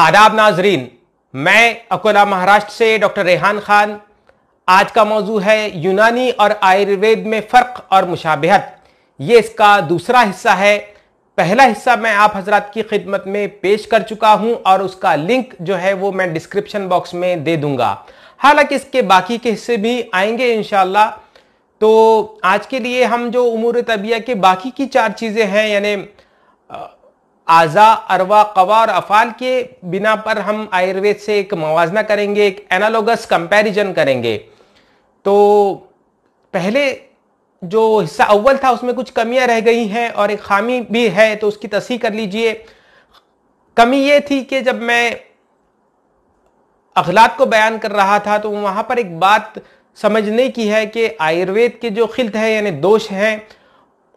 आदाब नाजरीन मैं अकोला महाराष्ट्र से डॉक्टर रेहान खान आज का मौजू है यूनानी और आयुर्वेद में फ़र्क और मुशाबहत ये इसका दूसरा हिस्सा है पहला हिस्सा मैं आप हजरात की खिदमत में पेश कर चुका हूं और उसका लिंक जो है वो मैं डिस्क्रिप्शन बॉक्स में दे दूंगा हालांकि इसके बाकी के हिस्से भी आएंगे इन तो आज के लिए हम जो उमूर तबिया के बाकी की चार चीज़ें हैं यानी आज़ा अरवा कवा और अफाल के बिना पर हम आयुर्वेद से एक मुवजना करेंगे एक एनालोगस कंपैरिजन करेंगे तो पहले जो हिस्सा अव्वल था उसमें कुछ कमियां रह गई हैं और एक खामी भी है तो उसकी तस्ह कर लीजिए कमी ये थी कि जब मैं अखलाक को बयान कर रहा था तो वहाँ पर एक बात समझने की है कि आयुर्वेद के जो खिलत है यानी दोष हैं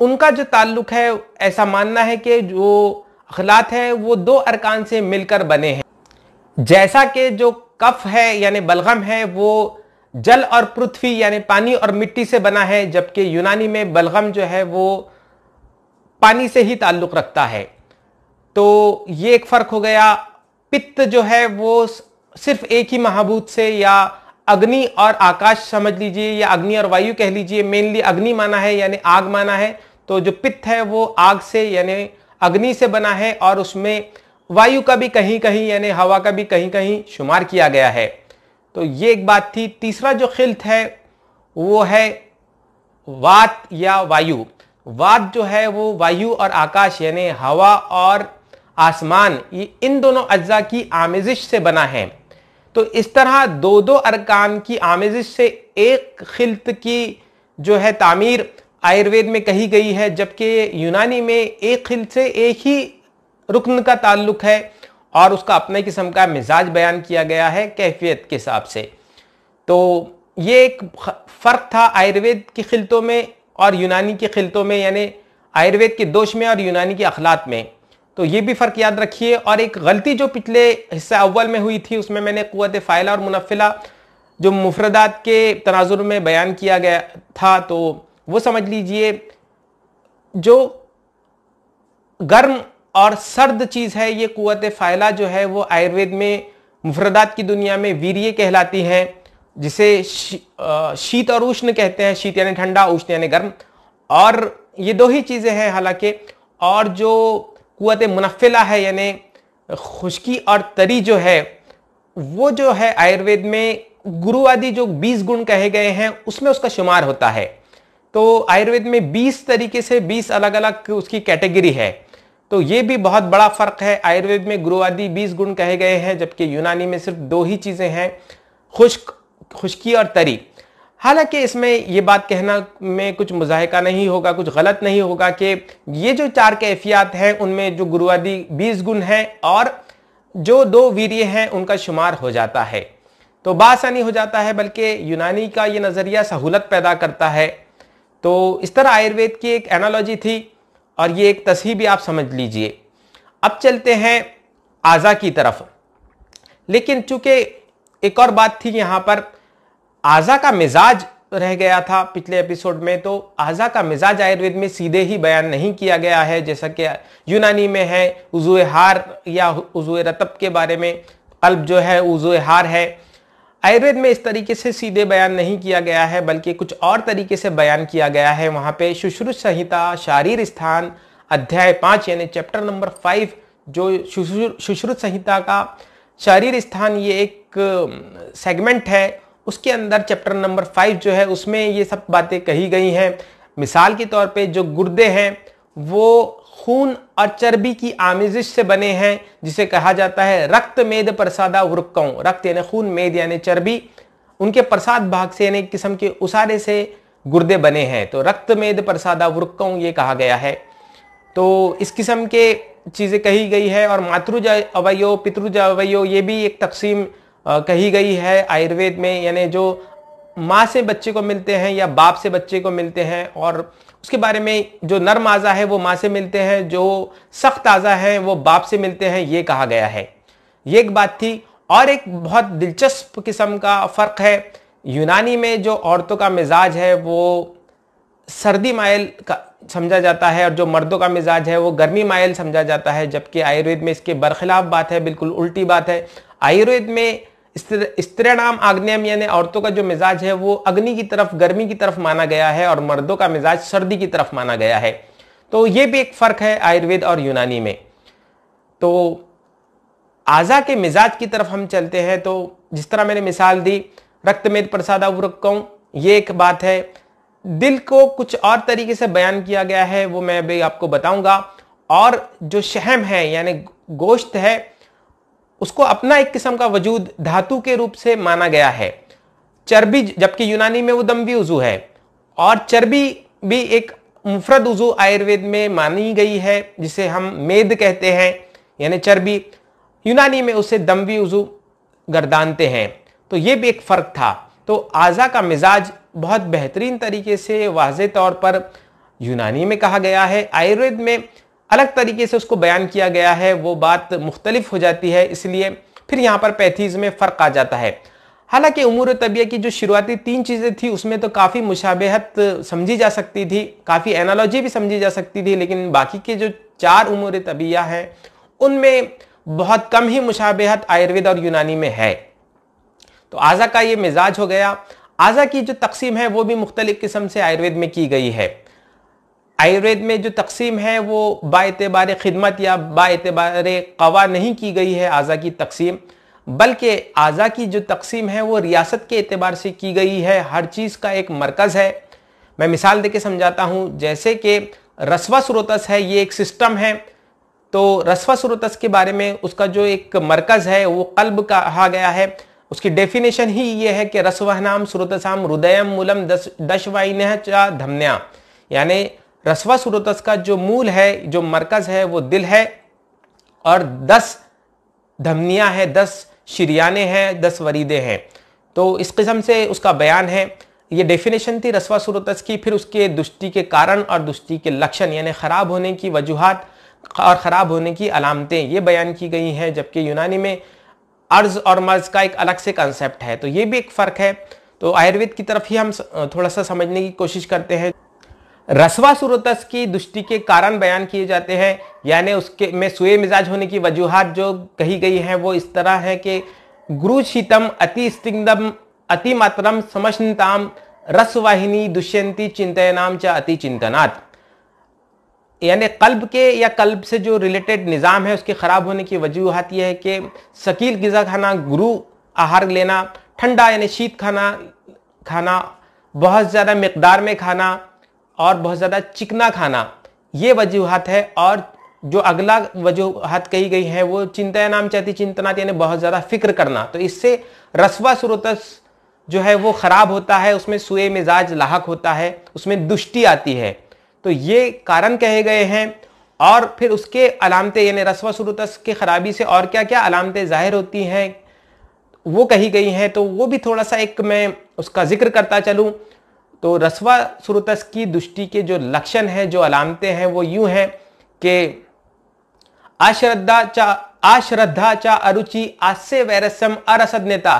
उनका जो ताल्लुक है ऐसा मानना है कि जो अखलात हैं वो दो अरकान से मिलकर बने हैं जैसा कि जो कफ है यानी बलगम है वो जल और पृथ्वी यानी पानी और मिट्टी से बना है जबकि यूनानी में बलगम जो है वो पानी से ही ताल्लुक़ रखता है तो ये एक फ़र्क हो गया पित्त जो है वो सिर्फ एक ही महाभूत से या अग्नि और आकाश समझ लीजिए या अग्नि और वायु कह लीजिए मेनली अग्नि माना है यानी आग माना है तो जो पित्त है वो आग से यानी अग्नि से बना है और उसमें वायु का भी कहीं कहीं यानी हवा का भी कहीं कहीं शुमार किया गया है तो ये एक बात थी तीसरा जो खिल्त है वो है वात या वायु वात जो है वो वायु और आकाश यानी हवा और आसमान ये इन दोनों अज्जा की आमेजिश से बना है तो इस तरह दो दो अरकान की आमेजिश से एक खिल्त की जो है तामीर आयुर्वेद में कही गई है जबकि यूनानी में एक खिल से एक ही रुकन का ताल्लुक है और उसका अपने किस्म का मिजाज बयान किया गया है कैफियत के हिसाब से तो ये एक फ़र्क था आयुर्वेद की खिलतों में और यूनानी की खिलतों में यानी आयुर्वेद के दोष में और यूनानी के अखलात में तो ये भी फ़र्क याद रखिए और एक गलती जो पिछले हिस्सा अव्वल में हुई थी उसमें मैंने क़वत फ़ायला और मुनफिला जो मुफरदात के तनाजुर में बयान किया गया था तो वो समझ लीजिए जो गर्म और सर्द चीज़ है ये कुत फ़ायला जो है वो आयुर्वेद में मुफरदात की दुनिया में वीर्य कहलाती है जिसे शीत और उष्ण कहते हैं शीत यानी ठंडा उष्ण यानी गर्म और ये दो ही चीज़ें हैं हालांकि और जो कुत मुनफिला है यानी खुश्की और तरी जो है वो जो है आयुर्वेद में गुरु आदि जो बीस गुण कहे गए हैं उसमें उसका शुमार होता है तो आयुर्वेद में 20 तरीके से 20 अलग अलग उसकी कैटेगरी है तो ये भी बहुत बड़ा फर्क है आयुर्वेद में गुरुवादी 20 गुण कहे गए हैं जबकि यूनानी में सिर्फ दो ही चीज़ें हैं खुश्क खुश्की और तरी हालांकि इसमें ये बात कहना में कुछ मुजाहका नहीं होगा कुछ गलत नहीं होगा कि ये जो चार कैफियात हैं उनमें जो गुरुवादी बीस गुण हैं और जो दो वीर्य हैं उनका शुमार हो जाता है तो बासानी हो जाता है बल्कि यूनानी का ये नज़रिया सहूलत पैदा करता है तो इस तरह आयुर्वेद की एक एनालॉजी थी और ये एक तस्वीर भी आप समझ लीजिए अब चलते हैं आज़ा की तरफ लेकिन चूंकि एक और बात थी यहाँ पर आज़ा का मिजाज रह गया था पिछले एपिसोड में तो आज़ा का मिजाज आयुर्वेद में सीधे ही बयान नहीं किया गया है जैसा कि यूनानी में है उजुए हार या उजुए रतब के बारे में अल्प जो है उजुए हार है आयुर्वेद में इस तरीके से सीधे बयान नहीं किया गया है बल्कि कुछ और तरीके से बयान किया गया है वहां पे शुश्रुष संहिता शारीर स्थान अध्याय पांच यानी चैप्टर नंबर फाइव जो शुश्रुत संहिता का शारीर स्थान ये एक सेगमेंट है उसके अंदर चैप्टर नंबर फाइव जो है उसमें ये सब बातें कही गई हैं मिसाल के तौर पे जो गुर्दे हैं वो खून और चर्बी की आमिजिश से बने हैं जिसे कहा जाता है रक्त मेद प्रसादा वृक्कों रक्त यानी खून मेद यानी चर्बी उनके प्रसाद भाग से यानी किस्म के उसारे से गुर्दे बने हैं तो रक्त मेद प्रसादा वृक्कों ये कहा गया है तो इस किस्म के चीज़ें कही गई है और मातृज अवयो पितृज अवयो ये भी एक तकसीम कही गई है आयुर्वेद में यानी जो माँ से बच्चे को मिलते हैं या बाप से बच्चे को मिलते हैं और उसके बारे में जो नर्म आज़ा है वो माँ से मिलते हैं जो सख्त आज़ा है वो बाप से मिलते हैं ये कहा गया है ये एक बात थी और एक बहुत दिलचस्प किस्म का फ़र्क है यूनानी में जो औरतों का मिजाज है वो सर्दी मायल का समझा जाता है और जो मर्दों का मिजाज है वो गर्मी मायल समझा जाता है जबकि आयुर्वेद में इसके बरखिलाफ बात है बिल्कुल उल्टी बात है आयुर्वेद में स्त्रीणाम आग्नेयम यानी औरतों का जो मिजाज है वो अग्नि की तरफ गर्मी की तरफ माना गया है और मर्दों का मिजाज सर्दी की तरफ माना गया है तो ये भी एक फर्क है आयुर्वेद और यूनानी में तो आज़ा के मिजाज की तरफ हम चलते हैं तो जिस तरह मैंने मिसाल दी रक्त में प्रसाद अवरकौं ये एक बात है दिल को कुछ और तरीके से बयान किया गया है वो मैं अभी आपको बताऊंगा और जो शहम है यानी गोश्त है उसको अपना एक किस्म का वजूद धातु के रूप से माना गया है चर्बी जबकि यूनानी में वो दम्बी उजू है और चर्बी भी एक मुफरद उजू आयुर्वेद में मानी गई है जिसे हम मेद कहते हैं यानी चर्बी यूनानी में उसे दम्बी उजू गर्दानते हैं तो ये भी एक फ़र्क था तो आज़ा का मिजाज बहुत बेहतरीन तरीके से वाज तौर पर यूनानी में कहा गया है आयुर्वेद में अलग तरीके से उसको बयान किया गया है वो बात मुख्तलिफ हो जाती है इसलिए फिर यहाँ पर पैथीज में फ़र्क आ जाता है हालांकि उमूर तबीयत की जो शुरुआती तीन चीज़ें थी उसमें तो काफ़ी मुशाबहत समझी जा सकती थी काफ़ी एनालॉजी भी समझी जा सकती थी लेकिन बाकी के जो चार उमूर तबिया हैं उनमें बहुत कम ही मुशाबहत आयुर्वेद और यूनानी में है तो आज़ा का ये मिजाज हो गया आज़ा की जो तकसीम है वो भी मुख्तलिफ़ किस्म से आयुर्वेद में की गई है आयुर्वेद में जो तकसीम है वो बातबार खिदमत या बातबार कवा नहीं की गई है आजा की तकसीम बल्कि आजा की जो तकसीम है वो रियासत के अतबार से की गई है हर चीज़ का एक मरकज़ है मैं मिसाल दे के समझाता हूँ जैसे कि रसवा स्रोतस है ये एक सिस्टम है तो रसवा स्रोतस के बारे में उसका जो एक मरकज़ है वो कल्ब कहा गया है उसकी डेफिनेशन ही ये है कि रसवहनाम स्रोतसाम हृदयम मूलम दश दशवाइन चा धमन्या यानी रसवा सुरोतस का जो मूल है जो मरकज है वो दिल है और दस धमनियाँ हैं दस शरियाने हैं दस वरीदे हैं तो इस किस्म से उसका बयान है ये डेफिनेशन थी रसवा सुरोतस की फिर उसके दुष्टि के कारण और दुष्टि के लक्षण यानी ख़राब होने की वजूहत और ख़राब होने की अलामतें ये बयान की गई हैं जबकि यूनानी में अर्ज और मर्ज का एक अलग से कंसेप्ट है तो ये भी एक फ़र्क है तो आयुर्वेद की तरफ ही हम थोड़ा सा समझने की कोशिश करते हैं सुरोतस की दुष्टि के कारण बयान किए जाते हैं यानी उसके में सुय मिजाज होने की वजूहत जो कही गई हैं वो इस तरह है कि शीतम अति स्तिंगदम अति मातरम समष्णताम रसवाहिनी दुष्यंती चिंतनाम च अति चिंतनात् यानी कल्ब के या कल्ब से जो रिलेटेड निज़ाम है उसके ख़राब होने की वजूहत यह है कि शकील गज़ा खाना गुरु आहार लेना ठंडा यानी शीत खाना खाना बहुत ज़्यादा मकदार में खाना और बहुत ज़्यादा चिकना खाना ये वजूहत है और जो अगला वजूहत कही गई है वो चिंता नाम चाहती चिंतनात यानी बहुत ज़्यादा फिक्र करना तो इससे रसवा स्रोत जो है वो ख़राब होता है उसमें सुए मिजाज लाक होता है उसमें दुष्टि आती है तो ये कारण कहे गए हैं और फिर उसके अलामतें यानी रसवा स्रोतस के ख़राबी से और क्या क्या अलामतें ज़ाहिर होती हैं वो कही गई हैं तो वो भी थोड़ा सा एक मैं उसका जिक्र करता चलूँ तो रसवा श्रोतस की दुष्टि के जो लक्षण हैं जो अलामते हैं वो यूं हैं कि अश्रद्धा चा अश्रद्धा चा अरुचि आस्य वैरस्यम अरसज्ञता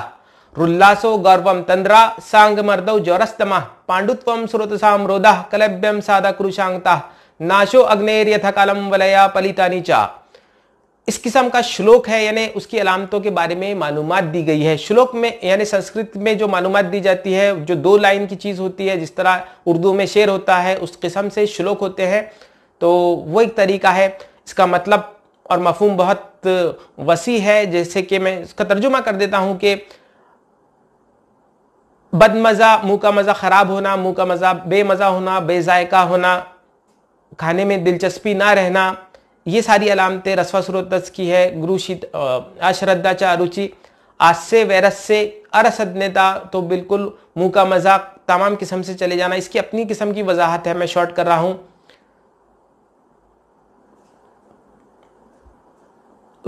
रुल्लासो गौरवम तंद्रा सांग मर्द ज्वरस्तमा पांडुत्व स्रोतसाम रोदा कलभ्यम सादा कुरुशांगता नाशो अग्नेर यथा कालम वलया पलितानी चा इस किस्म का श्लोक है यानी उसकी अलामतों के बारे में मालूम दी गई है श्लोक में यानी संस्कृत में जो मालूम दी जाती है जो दो लाइन की चीज़ होती है जिस तरह उर्दू में शेर होता है उस किस्म से श्लोक होते हैं तो वो एक तरीका है इसका मतलब और मफहम बहुत वसी है जैसे कि मैं इसका तर्जुमा कर देता हूँ कि बदमज़ा मुँह का मज़ा ख़राब होना मुँह का मज़ा बेमज़ा होना बेजायका होना खाने में दिलचस्पी ना रहना ये सारी अलामतें रसवा स्रोतस की है गुरुशित अश्रद्धा चा रुचि आस्य वैरस्य अरसदनेता तो बिल्कुल मुंह का मजाक तमाम किस्म से चले जाना इसकी अपनी किस्म की वजाहत है मैं शॉर्ट कर रहा हूं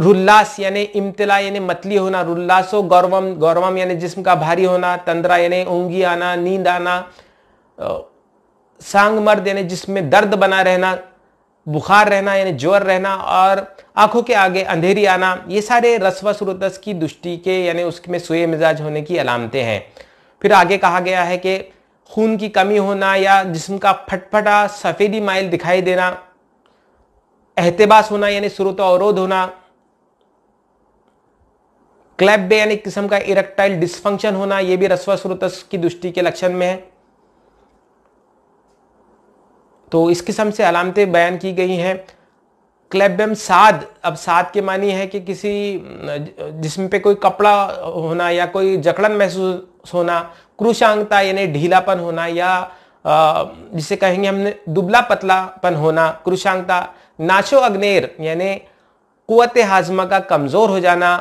रुल्लास यानी इम्तला यानी मतली होना रुल्लासो गौरवम गौरवम यानी जिस्म का भारी होना तंद्रा यानी ऊँगी आना नींद आना सांग मर्द यानी जिसमें दर्द बना रहना बुखार रहना यानी ज्वर रहना और आंखों के आगे अंधेरी आना ये सारे रस्व स्रोतस की दुष्टि के यानी उसमें सोए मिजाज होने की अलामतें हैं फिर आगे कहा गया है कि खून की कमी होना या जिसम का फटफटा सफ़ेदी माइल दिखाई देना एहतबास होना यानी स्रोत अवरोध होना क्लैब यानी किस्म का इरेक्टाइल डिस्फंक्शन होना यह भी रस्व स्रोतस की दुष्टि के लक्षण में है तो इस किस्म से अलामतें बयान की गई हैं क्लेबम साद अब साद के मानी है कि किसी जिसम पे कोई कपड़ा होना या कोई जकड़न महसूस होना क्रुशांगता यानी ढीलापन होना या जिसे कहेंगे हमने दुबला पतलापन होना क्रुशांगता नाचो अग्नेर यानी कुत हाजमा का कमज़ोर हो जाना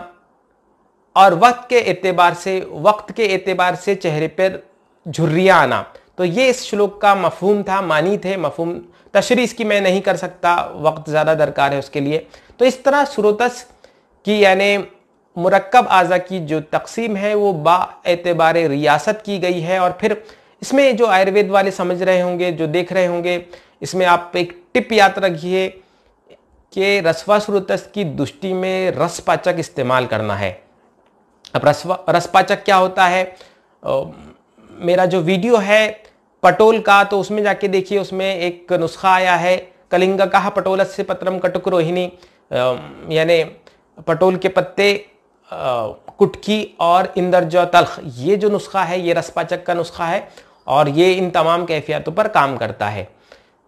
और वक्त के एतबार से वक्त के एतबार से चेहरे पर झुर्रियाँ आना तो ये इस श्लोक का मफहूम था मानी थे मफहूम तशरी इसकी मैं नहीं कर सकता वक्त ज़्यादा दरकार है उसके लिए तो इस तरह सुरोतस की यानि मुरक्कब आज़ा की जो तकसीम है वो बातबार रियासत की गई है और फिर इसमें जो आयुर्वेद वाले समझ रहे होंगे जो देख रहे होंगे इसमें आप एक टिप याद रखिए कि रसवा स्रोतस की दुष्टि में रसपाचक इस्तेमाल करना है अब रसवा रसपाचक क्या होता है मेरा जो वीडियो है पटोल का तो उसमें जाके देखिए उसमें एक नुस्खा आया है कलिंग कहा पटोल से पत्रम कटुक रोहिणी यानी पटोल के पत्ते कुटकी और इंदरजौ तलख ये जो नुस्खा है ये रसपाचक का नुस्खा है और ये इन तमाम कैफियतों पर काम करता है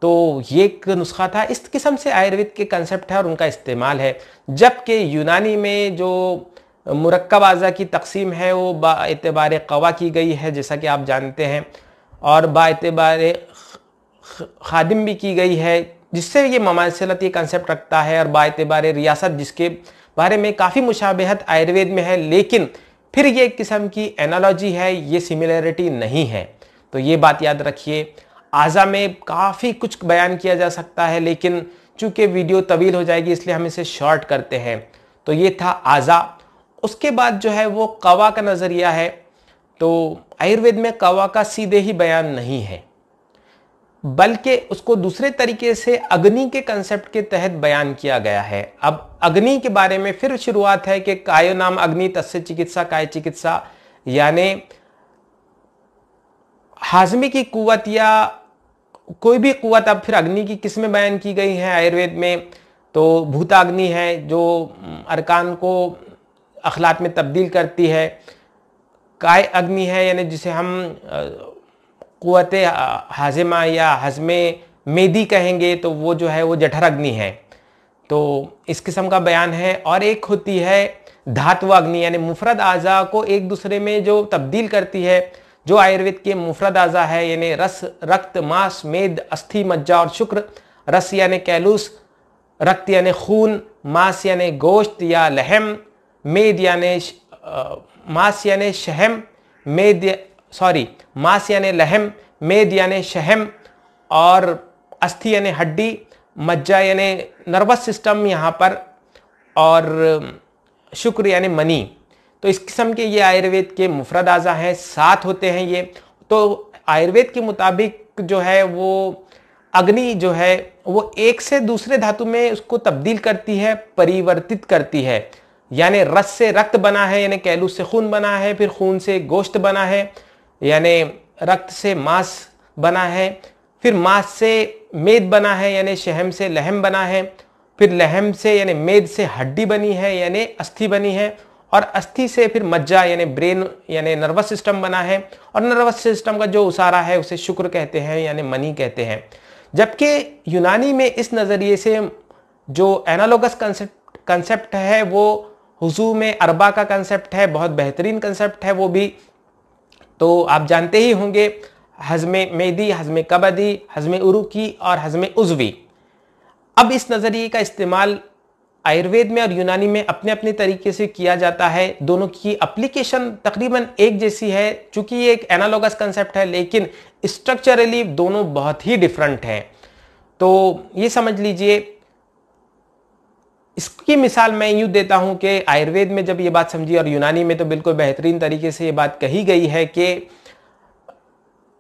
तो ये एक नुस्खा था इस किस्म से आयुर्वेद के कंसेप्ट है और उनका इस्तेमाल है जबकि यूनानी में जो मुरक्ब अज़ा की तकसीम है वो बातबार कवा की गई है जैसा कि आप जानते हैं और बातबार खादिम भी की गई है जिससे ये ममासिलत ये कंसेप्ट रखता है और बातबार रियासत जिसके बारे में काफ़ी मुशाबहत आयुर्वेद में है लेकिन फिर ये एक किस्म की एनालॉजी है ये सिमिलरिटी नहीं है तो ये बात याद रखिए आज़ा में काफ़ी कुछ बयान किया जा सकता है लेकिन चूँकि वीडियो तवील हो जाएगी इसलिए हम इसे शॉर्ट करते हैं तो ये था आज़ा उसके बाद जो है वो कवा का नज़रिया है तो आयुर्वेद में कवा का सीधे ही बयान नहीं है बल्कि उसको दूसरे तरीके से अग्नि के कंसेप्ट के तहत बयान किया गया है अब अग्नि के बारे में फिर शुरुआत है कि कायो नाम अग्नि तस्य चिकित्सा काय चिकित्सा यानी हाजमे की कुवत या कोई भी कुवत अब फिर अग्नि की किस्में बयान की गई है आयुर्वेद में तो भूताग्नि है जो अरकान को अखलात में तब्दील करती है काय अग्नि है यानी जिसे हम क़वत हाजमा या हजम मेदी कहेंगे तो वो जो है वो जठर अग्नि है तो इस किस्म का बयान है और एक होती है धातु अग्नि यानी मुफरद अज़ा को एक दूसरे में जो तब्दील करती है जो आयुर्वेद के मुफरद आज़ा है यानी रस रक्त मांस मेद अस्थि मज्जा और शुक्र रस यानी कैलूस रक्त यानी खून मांस यानी गोश्त या लहम मेद यानि मास यानि शहम मेद सॉरी मास यानि लहम मेद यानि शहम और अस्थि यानि हड्डी मज्जा यानि नर्वस सिस्टम यहाँ पर और शुक्र यानि मनी तो इस किस्म के ये आयुर्वेद के मुफरद अज़ा हैं सात होते हैं ये तो आयुर्वेद के मुताबिक जो है वो अग्नि जो है वो एक से दूसरे धातु में उसको तब्दील करती है परिवर्तित करती है यानी रस से रक्त बना है यानी कैलू से खून बना है फिर खून से गोश्त बना है यानी रक्त से मांस बना है फिर मांस से मेद बना है यानी शहम से लहम बना है फिर लहम से यानी मेद से हड्डी बनी है यानी अस्थि बनी है और अस्थि से फिर मज्जा यानी ब्रेन यानी नर्वस सिस्टम बना है और नर्वस सिस्टम का जो उसारा है उसे शुक्र कहते हैं यानी मनी कहते हैं जबकि यूनानी में इस नज़रिए से जो एनालोगस कंसेप्ट कंसेप्ट है वो हुसू में अरबा का कंसेप्ट है बहुत बेहतरीन कंसेप्ट है वो भी तो आप जानते ही होंगे हजम मेदी हजम कबदी हजम उरुकी और हजम उजवी अब इस नज़रिए का इस्तेमाल आयुर्वेद में और यूनानी में अपने अपने तरीके से किया जाता है दोनों की अप्लीकेशन तकरीबन एक जैसी है चूंकि ये एक एनालॉगस कंसेप्ट है लेकिन स्ट्रक्चरली दोनों बहुत ही डिफरेंट हैं तो ये समझ लीजिए इसकी मिसाल मैं यूँ देता हूँ कि आयुर्वेद में जब ये बात समझी और यूनानी में तो बिल्कुल बेहतरीन तरीके से ये बात कही गई है कि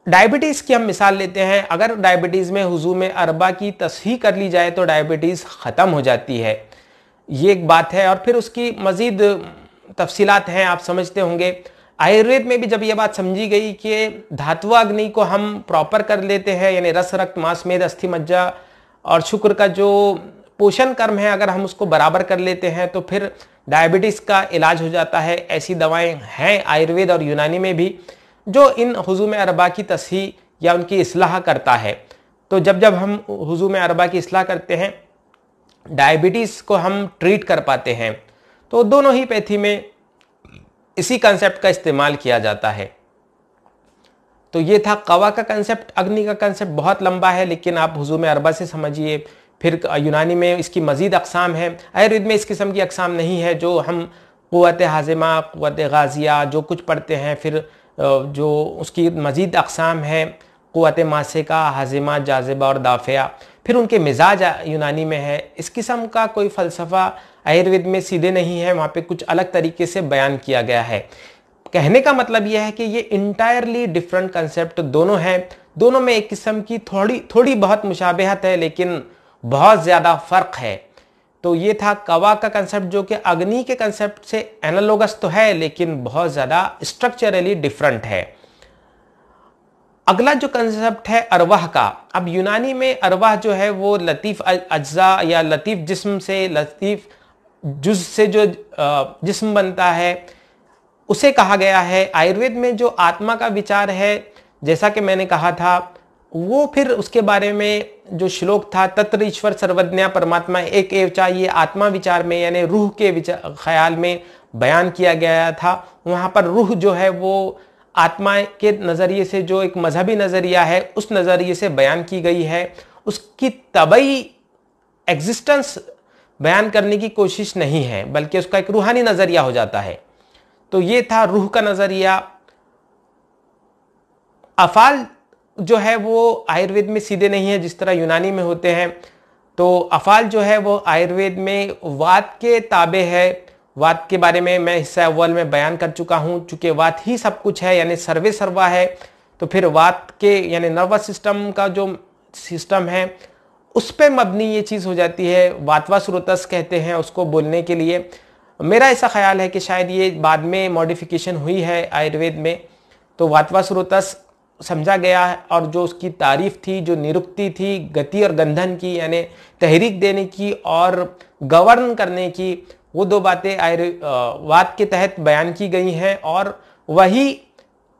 डायबिटीज़ की हम मिसाल लेते हैं अगर डायबिटीज़ में हुजू में अरबा की तस्ही कर ली जाए तो डायबिटीज़ ख़त्म हो जाती है ये एक बात है और फिर उसकी मज़ीद तफसीलात हैं आप समझते होंगे आयुर्वेद में भी जब ये बात समझी गई कि धातु अग्नि को हम प्रॉपर कर लेते हैं यानी रस रक्त मांस में अस्थि मज्जा और शुक्र का जो पोषण कर्म है अगर हम उसको बराबर कर लेते हैं तो फिर डायबिटीज़ का इलाज हो जाता है ऐसी दवाएं हैं आयुर्वेद और यूनानी में भी जो इन हजूम अरबा की तस्ही या उनकी असलाह करता है तो जब जब हम हजूम अरबा की असलाह करते हैं डायबिटीज़ को हम ट्रीट कर पाते हैं तो दोनों ही पैथी में इसी कंसेप्ट का इस्तेमाल किया जाता है तो ये था कवा का कंसेप्ट अग्नि का कंसेप्ट बहुत लंबा है लेकिन आप हजूम अरबा से समझिए फिर यूनानी में इसकी मज़ीद अकसाम है आयुर्वेद में इस किस्म की अकसाम नहीं है जो हम क़वत हाजमा क़वत गाज़िया जो कुछ पढ़ते हैं फिर जो उसकी मज़ीद अकसाम है क़वत मासिका हाजिमा जाजिबा और दाफ़िया फिर उनके मिजाज यूनानी में है इस किस्म का कोई फ़लसफ़ा आयुर्वेद में सीधे नहीं है वहाँ पे कुछ अलग तरीके से बयान किया गया है कहने का मतलब यह है कि ये इंटायरली डिफरेंट कंसेप्ट दोनों हैं दोनों में एक किस्म की थोड़ी थोड़ी बहुत मुशाबहत है लेकिन बहुत ज़्यादा फर्क है तो ये था कवा का कंसेप्ट जो कि अग्नि के कंसेप्ट से एनालोगस तो है लेकिन बहुत ज़्यादा स्ट्रक्चरली डिफरेंट है अगला जो कंसेप्ट है अरवाह का अब यूनानी में अरवाह जो है वो लतीफ़ अज्जा या लतीफ़ जिस्म से लतीफ़ जुज से जो जिस्म बनता है उसे कहा गया है आयुर्वेद में जो आत्मा का विचार है जैसा कि मैंने कहा था वो फिर उसके बारे में जो श्लोक था तत्र ईश्वर सर्वज्ञा परमात्मा एक एवचा ये आत्मा विचार में यानी रूह के विचार ख्याल में बयान किया गया था वहाँ पर रूह जो है वो आत्मा के नज़रिए से जो एक मजहबी नज़रिया है उस नज़रिए से बयान की गई है उसकी तबई एग्जिस्टेंस बयान करने की कोशिश नहीं है बल्कि उसका एक रूहानी नज़रिया हो जाता है तो ये था रूह का नज़रिया अफाल जो है वो आयुर्वेद में सीधे नहीं है जिस तरह यूनानी में होते हैं तो अफाल जो है वो आयुर्वेद में वात के ताबे है वात के बारे में मैं हिस्सा अव्वल में बयान कर चुका हूँ चूँकि वात ही सब कुछ है यानी सर्वे सर्वा है तो फिर वात के यानी नर्वस सिस्टम का जो सिस्टम है उस पर मबनी ये चीज़ हो जाती है वातवा स्रोतस कहते हैं उसको बोलने के लिए मेरा ऐसा ख्याल है कि शायद ये बाद में मॉडिफिकेशन हुई है आयुर्वेद में तो वातवा स्रोतस समझा गया है और जो उसकी तारीफ थी जो निरुक्ति थी गति और गंधन की यानी तहरीक देने की और गवर्न करने की वो दो बातें आयुर्वाद के तहत बयान की गई हैं और वही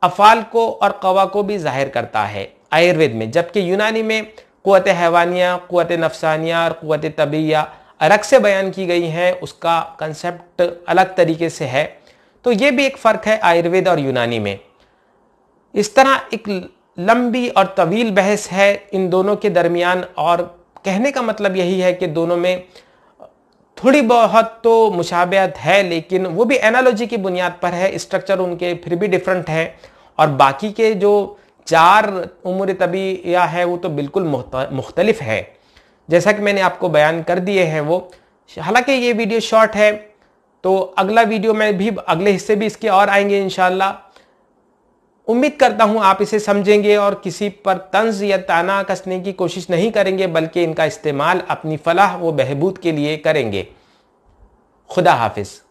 अफाल को और कवा को भी जाहिर करता है आयुर्वेद में जबकि यूनानी में क़वत हैवानिया क़वत नफसानिया और क़वत तबिया अलग से बयान की गई हैं उसका कंसेप्ट अलग तरीके से है तो ये भी एक फ़र्क है आयुर्वेद और यूनानी में इस तरह एक लंबी और तवील बहस है इन दोनों के दरमियान और कहने का मतलब यही है कि दोनों में थोड़ी बहुत तो मुशाबत है लेकिन वो भी एनालॉजी की बुनियाद पर है स्ट्रक्चर उनके फिर भी डिफरेंट है और बाकी के जो चार उम्र तबीया है वो तो बिल्कुल मुख्तलिफ है जैसा कि मैंने आपको बयान कर दिए हैं वो हालांकि ये वीडियो शॉर्ट है तो अगला वीडियो में भी अगले हिस्से भी इसके और आएंगे इन उम्मीद करता हूं आप इसे समझेंगे और किसी पर तंज या ताना कसने की कोशिश नहीं करेंगे बल्कि इनका इस्तेमाल अपनी फलाह व बहबूद के लिए करेंगे खुदा हाफिज़